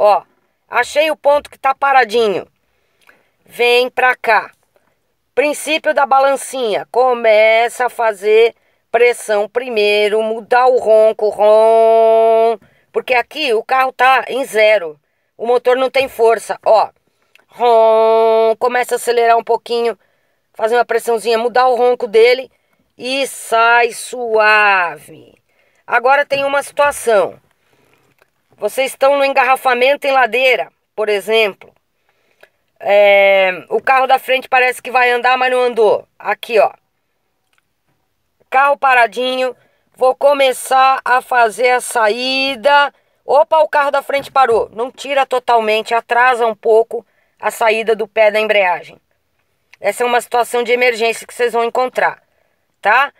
Ó, achei o ponto que tá paradinho. Vem pra cá. Princípio da balancinha. Começa a fazer pressão primeiro, mudar o ronco, ron. Porque aqui o carro tá em zero. O motor não tem força, ó. Ron, começa a acelerar um pouquinho, fazer uma pressãozinha, mudar o ronco dele e sai suave. Agora tem uma situação. Vocês estão no engarrafamento em ladeira, por exemplo. É, o carro da frente parece que vai andar, mas não andou. Aqui, ó. Carro paradinho. Vou começar a fazer a saída. Opa, o carro da frente parou. Não tira totalmente, atrasa um pouco a saída do pé da embreagem. Essa é uma situação de emergência que vocês vão encontrar, tá?